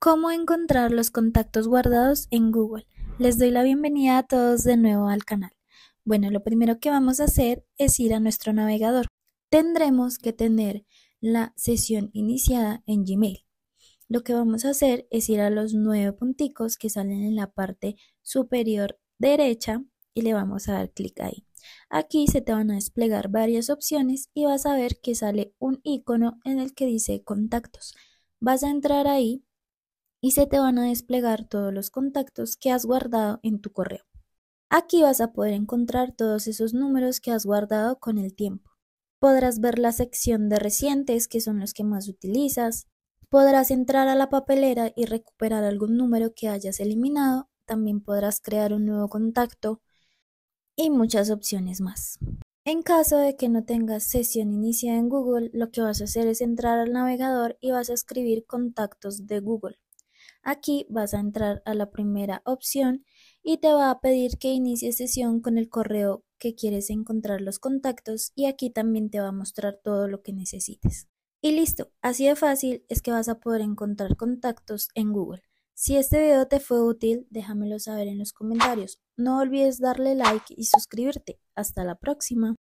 cómo encontrar los contactos guardados en Google. Les doy la bienvenida a todos de nuevo al canal. Bueno, lo primero que vamos a hacer es ir a nuestro navegador. Tendremos que tener la sesión iniciada en Gmail. Lo que vamos a hacer es ir a los nueve punticos que salen en la parte superior derecha y le vamos a dar clic ahí. Aquí se te van a desplegar varias opciones y vas a ver que sale un icono en el que dice contactos. Vas a entrar ahí y se te van a desplegar todos los contactos que has guardado en tu correo. Aquí vas a poder encontrar todos esos números que has guardado con el tiempo. Podrás ver la sección de recientes, que son los que más utilizas. Podrás entrar a la papelera y recuperar algún número que hayas eliminado. También podrás crear un nuevo contacto y muchas opciones más. En caso de que no tengas sesión iniciada en Google, lo que vas a hacer es entrar al navegador y vas a escribir contactos de Google. Aquí vas a entrar a la primera opción y te va a pedir que inicies sesión con el correo que quieres encontrar los contactos y aquí también te va a mostrar todo lo que necesites. Y listo, así de fácil es que vas a poder encontrar contactos en Google. Si este video te fue útil, déjamelo saber en los comentarios. No olvides darle like y suscribirte. Hasta la próxima.